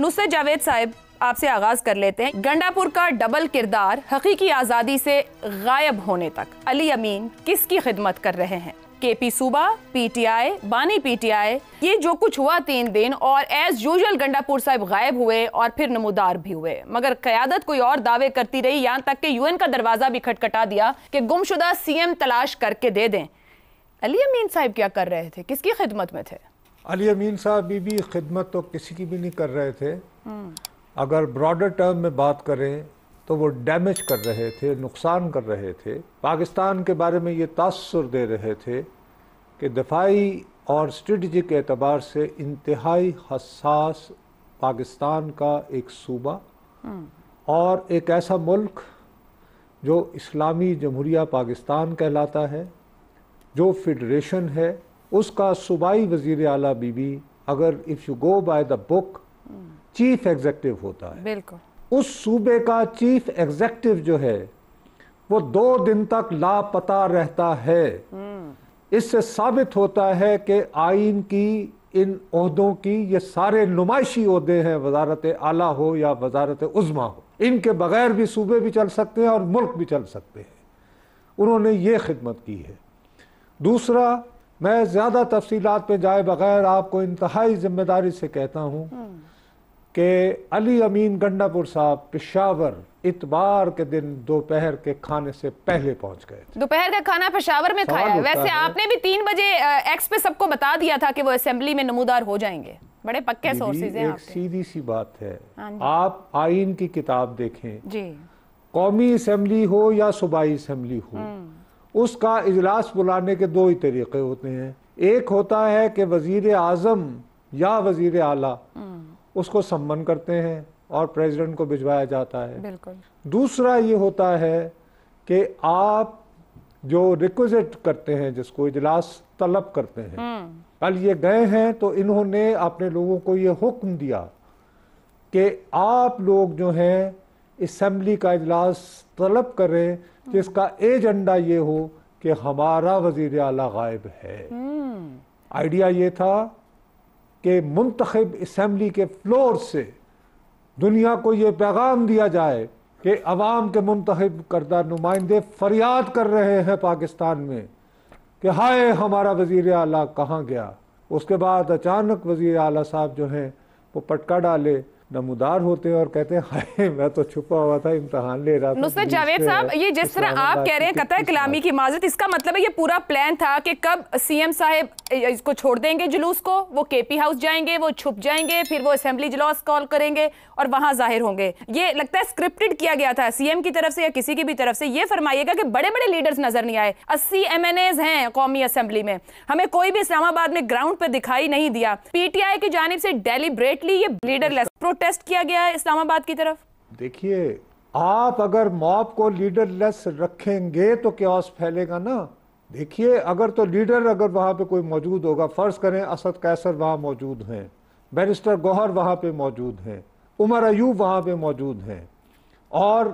नुसरत जावेद साहब आपसे आगाज कर लेते हैं गंडापुर का डबल किरदार हकीकी आज़ादी से गायब होने तक अली अमीन किसकी खिदमत कर रहे हैं के पी सूबा पी टी आई बानी पी टी आई ये जो कुछ हुआ तीन दिन और एज यूजल गंडापुर साहब गायब हुए और फिर नमोदार भी हुए मगर क्यादत कोई और दावे करती रही यहाँ तक कि यूएन का दरवाजा भी खटखटा दिया कि गुमशुदा सीएम तलाश करके दे दें अली अमीन साहब क्या कर रहे थे किसकी खिदमत में थे अली अमीन साहब भी, भी खिदमत तो किसी की भी नहीं कर रहे थे हम्म। अगर ब्रॉडर टर्म में बात करें तो वो डैमेज कर रहे थे नुकसान कर रहे थे पाकिस्तान के बारे में ये तसर दे रहे थे कि दफाई और स्ट्रेटजिक एतबार से इंतहाई हसास पाकिस्तान का एक सूबा हम्म। और एक ऐसा मुल्क जो इस्लामी जमहूरिया पाकिस्तान कहलाता है जो फेडरेशन है उसका सूबाई वजीर अला बीबी अगर if you go by the book chief executive होता है बिल्कुल उस सूबे का चीफ एग्जेक्टिव जो है वो दो दिन तक लापता रहता है हम्म। इससे साबित होता है कि आइन की इन उहदों की ये सारे नुमाइशी उहदे हैं वजारत आला हो या वजारत उज़मा हो इनके बगैर भी सूबे भी चल सकते हैं और मुल्क भी चल सकते हैं उन्होंने ये खिदमत की है दूसरा मैं ज़्यादा तफसीलात पे जाए बग़ैर आपको इंतहाई ज़िम्मेदारी से कहता हूँ हम्म। कि अली अमीन गंडापुर साहब पेशावर इतवार के दिन दोपहर के खाने से पहले पहुंच गए दोपहर का खाना पेशावर में खाया है वैसे है। आपने भी तीन बजे एक्स पे सबको बता दिया था कि वो असेंबली में नमूदार हो जाएंगे बड़े पक्के सोर्सेज हैं आपके सीधी सी बात है हाँ आप आइन की किताब देखें जी कौमी असम्बली हो या सूबाई असम्बली हो हम्म। उसका इजलास बुलाने के दो ही तरीक़े होते हैं एक होता है कि वजीर आजम या वज़ी अला हम्म। उसको सम्मन करते हैं और प्रेसिडेंट को भिजवाया जाता है दूसरा ये होता है कि आप जो रिक्वेस्ट करते हैं जिसको इजलास तलब करते हैं हम्म। कल ये गए हैं तो इन्होंने अपने लोगों को ये हुक्म दिया कि आप लोग जो हैं इसम्बली का अजलास तलब करें जिसका एजेंडा ये हो कि हमारा वजीर अला गायब है हम्म। आइडिया ये था कि मुंतब इसम्बली के फ्लोर से दुनिया को ये पैगाम दिया जाए कि अवाम के मुंतब करदा नुमाइंदे फरियाद कर रहे हैं पाकिस्तान में कि हाय हमारा वजीर अला कहाँ गया उसके बाद अचानक वजीर अला साहब जो हैं वो पटका डाले नमदार होते हैं और कहते हैं हाय मैं तो छुपा हुआ था इम्तहान ले रहा था जावेद साहब ये जिस तरह आप कह रहे हैं कतर कलामी की माजत इसका मतलब है ये पूरा प्लान था कि कब सीएम साहब इसको छोड़ देंगे जुलूस को वो केपी हाउस जाएंगे वो छुप जाएंगे फिर वो असेंबली जलौस कॉल करेंगे और वहां जाहिर होंगे ये लगता है स्क्रिप्टेड किया गया था सीएम की तरफ से या किसी की भी तरफ से ये फरमाइएगा कि बड़े बड़े लीडर्स नजर नहीं आए अस्सी एम एन एज हैं कौमी असेंबली में हमें कोई भी इस्लामाबाद में ग्राउंड पर दिखाई नहीं दिया पीटीआई की जानब से डेलीबरेटली ये लीडर प्रोटेस्ट किया गया है इस्लामाबाद की तरफ देखिए आप अगर मॉब को लीडरलेस रखेंगे तो क्या फैलेगा ना देखिए अगर तो लीडर अगर वहां पे कोई मौजूद होगा फ़र्ज़ करें असद कैसर वहां मौजूद हैं बैरिस्टर गौहर वहां पे मौजूद हैं उमर अयूब वहां पे मौजूद हैं और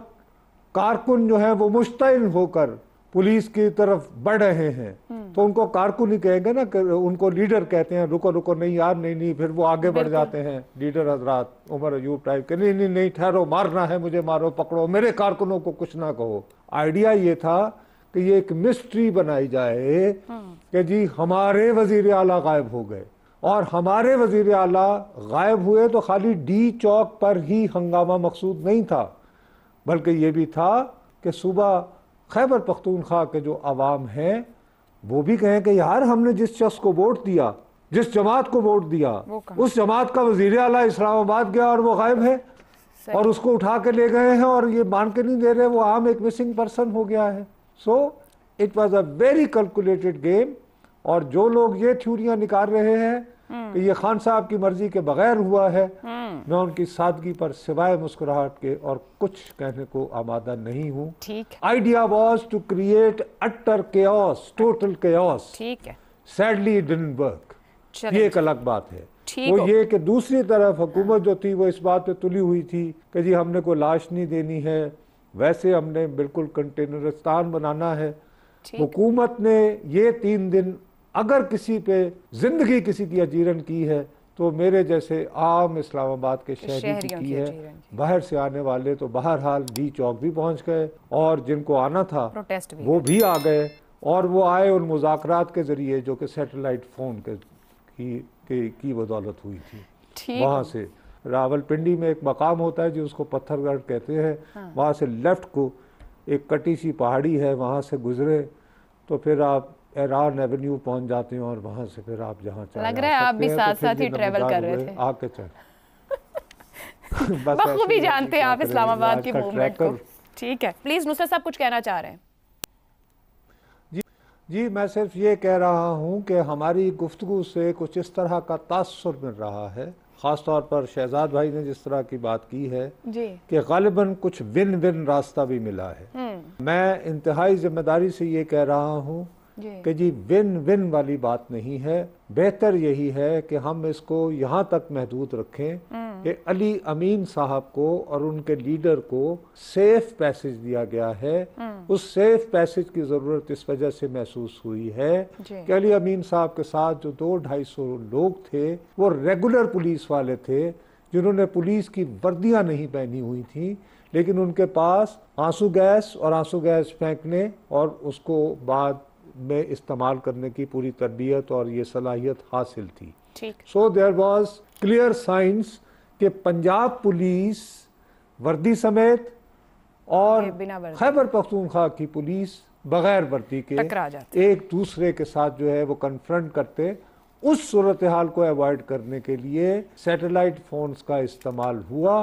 कारकुन जो है वो मुश्तिल होकर पुलिस की तरफ बढ़ रहे हैं हम्म। तो उनको कारकुनी कहेंगे ना उनको लीडर कहते हैं रुको रुको नहीं यार नहीं नहीं फिर वो आगे बढ़ जाते हैं लीडर हजरात उमर अयूब टाइप के नहीं नहीं नहीं ठहरो मारना है मुझे मारो पकड़ो मेरे कारकुनों को कुछ ना कहो आइडिया ये था कि ये एक मिस्ट्री बनाई जाए हाँ। कि जी हमारे वजीर अला गायब हो गए और हमारे वजीर अला गायब हुए तो खाली डी चौक पर ही हंगामा मकसूद नहीं था बल्कि ये भी था कि सुबह खैबर पख्तूनख्वा के जो आवाम हैं वो भी कहें कि यार हमने जिस शख्स को वोट दिया जिस जमात को वोट दिया उस जमात का वजीर अला इस्लामाबाद गया और वो गायब है और उसको उठा के ले गए हैं और ये मान के नहीं दे रहे वो आम एक मिसिंग पर्सन हो गया है so it was a very calculated game और जो लोग ये थ्यूरियाँ निकाल रहे हैं कि ये खान साहब की मर्जी के बगैर हुआ है हम्म। मैं उनकी सादगी पर सिवाय मुस्कुराहट के और कुछ कहने को आमादा नहीं हूँ idea was to create utter के टोटल के ठीक है सैडली डिडन वर्क ये एक अलग बात है वो ये कि दूसरी तरफ हुकूमत जो थी वो इस बात पे तुली हुई थी कि जी हमने कोई लाश नहीं देनी है वैसे हमने बिल्कुल कंटेनरस्तान बनाना है हुकूमत ने ये तीन दिन अगर किसी पे जिंदगी किसी की अजीरन की है तो मेरे जैसे आम इस्लामाबाद के शहरी की, की है बाहर से आने वाले तो हाल डी चौक भी पहुंच गए और जिनको आना था प्रोटेस्ट भी वो भी आ गए और वो आए उन मुजाकरात के जरिए जो कि सैटेलाइट फ़ोन के की, की, बदौलत हुई थी वहाँ से रावलपिंडी में एक मकाम होता है जो उसको पत्थरगढ़ कहते हैं हाँ। वहाँ से लेफ़्ट को एक कटी सी पहाड़ी है वहाँ से गुजरे तो फिर आप एरान एवेन्यू पहुंच जाते हैं और वहां से फिर आप जहाँ चाहे लग रहा है आप भी तो साथ साथ ही ट्रेवल कर रहे थे आके चल बखूबी जानते हैं आप इस्लामाबाद की मूवमेंट को ठीक है प्लीज़ नुसरत साहब कुछ कहना चाह रहे हैं जी मैं सिर्फ ये कह रहा हूँ कि हमारी गुफ्तु से कुछ इस तरह का तासर मिल रहा है ख़ास तौर पर शहजाद भाई ने जिस तरह की बात की है जी। कि गालिबा कुछ विन विन रास्ता भी मिला है हम्म। मैं इंतहाई ज़िम्मेदारी से ये कह रहा हूँ कि जी विन विन वाली बात नहीं है बेहतर यही है कि हम इसको यहाँ तक महदूद रखें हम्म। कि अली अमीन साहब को और उनके लीडर को सेफ पैसेज दिया गया है हम्म। उस सेफ पैसेज की ज़रूरत इस वजह से महसूस हुई है कि अली अमीन साहब के साथ जो दो ढाई सौ लोग थे वो रेगुलर पुलिस वाले थे जिन्होंने पुलिस की वर्दियां नहीं पहनी हुई थी लेकिन उनके पास आंसू गैस और आंसू गैस फेंकने और उसको बाद में इस्तेमाल करने की पूरी तरबियत और ये सलाहियत हासिल थी so there was clear signs के पंजाब पुलिस वर्दी समेत और खैबर पख्तूनख्वा की पुलिस बगैर वर्दी के एक दूसरे के साथ जो है वो कन्फ्रंट करते उस सूरत हाल को अवॉइड करने के लिए सैटेलाइट फोन्स का इस्तेमाल हुआ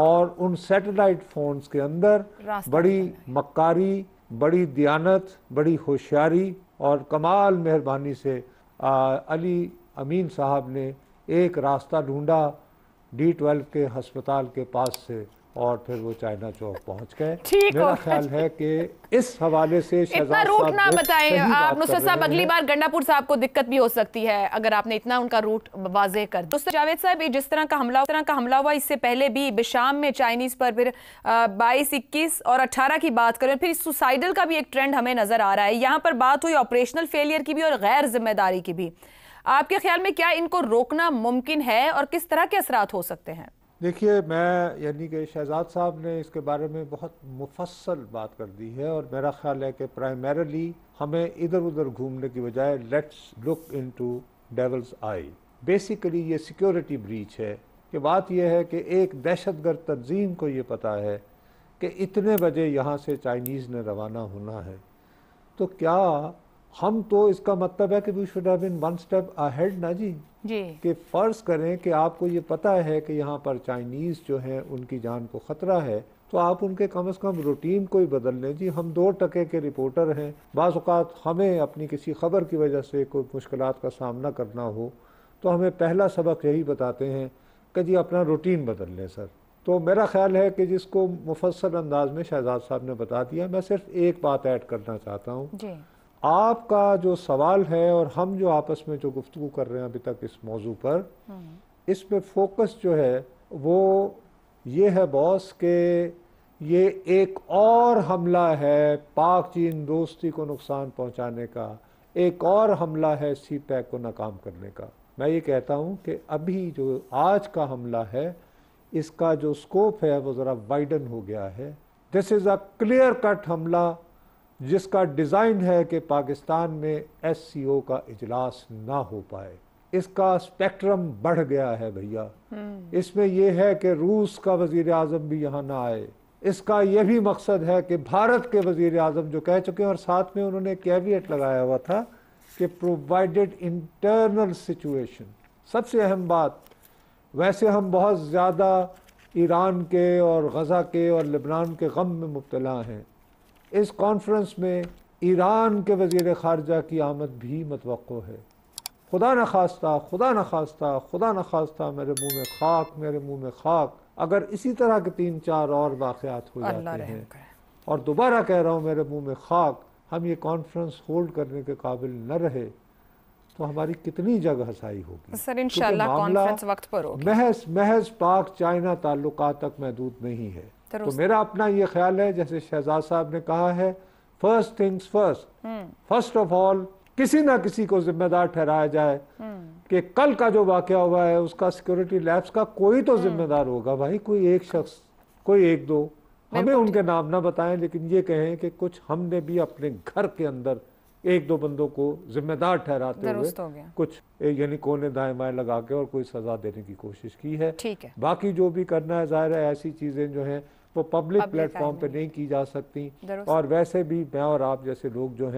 और उन सैटेलाइट फोन्स के अंदर बड़ी मक्कारी बड़ी दयानत बड़ी होशियारी और कमाल मेहरबानी से आ, अली अमीन साहब ने एक रास्ता ढूंढा डी ट्वेल्व के हस्पताल के पास से और फिर वो चाइना चौक पहुंच गए मेरा ख्याल है कि इस हवाले से इतना रूट ना बताएं आप नुसरत साहब अगली बार गंडापुर साहब को दिक्कत भी हो सकती है अगर आपने इतना उनका रूट वाजे कर तो जावेद साहब जिस तरह का हमला तरह का हमला हुआ इससे पहले भी बिशाम में चाइनीज पर फिर बाईस इक्कीस और अट्ठारह की बात करें फिर सुसाइडल का भी एक ट्रेंड हमें नजर आ रहा है यहाँ पर बात हुई ऑपरेशनल फेलियर की भी और गैर जिम्मेदारी की भी आपके ख्याल में क्या इनको रोकना मुमकिन है और किस तरह के असरा हो सकते हैं देखिए मैं यानी कि शहजाद साहब ने इसके बारे में बहुत मुफसल बात कर दी है और मेरा ख्याल है कि प्राइमरली हमें इधर उधर घूमने की बजाय let's look into devils I basically ये सिक्योरिटी ब्रीच है कि बात यह है कि एक दहशतगर्द तंजीम को ये पता है कि इतने बजे यहाँ से चाइनीज़ ने रवाना होना है तो क्या हम तो इसका मतलब है कि we should have been one step ahead ना जी जी कि फर्ज करें कि आपको ये पता है कि यहाँ पर चाइनीज़ जो हैं उनकी जान को ख़तरा है तो आप उनके कम से कम रूटीन को ही बदल लें जी हम दो टके के रिपोर्टर हैं बाज़ात हमें अपनी किसी खबर की वजह से कोई मुश्किल का सामना करना हो तो हमें पहला सबक यही बताते हैं कि जी अपना रूटीन बदल लें सर तो मेरा ख्याल है कि जिसको मुफसल अंदाज में शहजाद साहब ने बता दिया मैं सिर्फ एक बात ऐड करना चाहता हूँ आपका जो सवाल है और हम जो आपस में जो गुफ्तु कर रहे हैं अभी तक इस मौजू पर हम्म। इस पर फोकस जो है वो ये है बॉस के ये एक और हमला है पाक चीन दोस्ती को नुकसान पहुंचाने का एक और हमला है सी पैक को नाकाम करने का मैं ये कहता हूं कि अभी जो आज का हमला है इसका जो स्कोप है वो ज़रा वाइडन हो गया है this is a clear cut हमला जिसका डिज़ाइन है कि पाकिस्तान में एस का इजलास ना हो पाए इसका स्पेक्ट्रम बढ़ गया है भैया हम्म। इसमें यह है कि रूस का वजीर अजम भी यहाँ ना आए इसका यह भी मकसद है कि भारत के वजीर अजम जो कह चुके हैं और साथ में उन्होंने कैबिनेट लगाया हुआ था कि प्रोवाइडेड इंटरनल सिचुएशन सबसे अहम बात वैसे हम बहुत ज़्यादा ईरान के और गज़ा के और लिबनान के गम में मुबतला हैं इस कॉन्फ्रेंस में ईरान के वजीर खारजा की आमद भी मतवक़ है खुदा न खास्ता खुदा न खास्ता खुदा न खास्ता मेरे मुंह में खाक मेरे मुंह में खाक अगर इसी तरह के तीन चार और वाक़ात हो जाते हैं और दोबारा कह रहा हूँ मेरे मुंह में खाक हम ये कॉन्फ्रेंस होल्ड करने के काबिल न रहे तो हमारी कितनी जगह हसाई होगी सर इंशाल्लाह कॉन्फ्रेंस वक्त पर महज महज पाक चाइना ताल्लुक तक महदूद नहीं है तो मेरा अपना ये ख्याल है जैसे शहजाद साहब ने कहा है first things first first of all किसी ना किसी को जिम्मेदार ठहराया जाए हम्म। कि कल का जो वाक्य हुआ है उसका सिक्योरिटी लैब्स का कोई तो हम्म। जिम्मेदार होगा भाई कोई एक शख्स कोई एक दो हमें उनके नाम ना बताएं लेकिन ये कहें कि कुछ हमने भी अपने घर के अंदर एक दो बंदों को जिम्मेदार ठहराते हुए कुछ यानी कोने दाएं बाएं लगा के और कोई सजा देने की कोशिश की है, ठीक है। बाकी जो भी करना है जाहिर है ऐसी चीजें जो है वो पब्लिक प्लेटफॉर्म पे नहीं की जा सकती और वैसे भी मैं और आप जैसे लोग जो हैं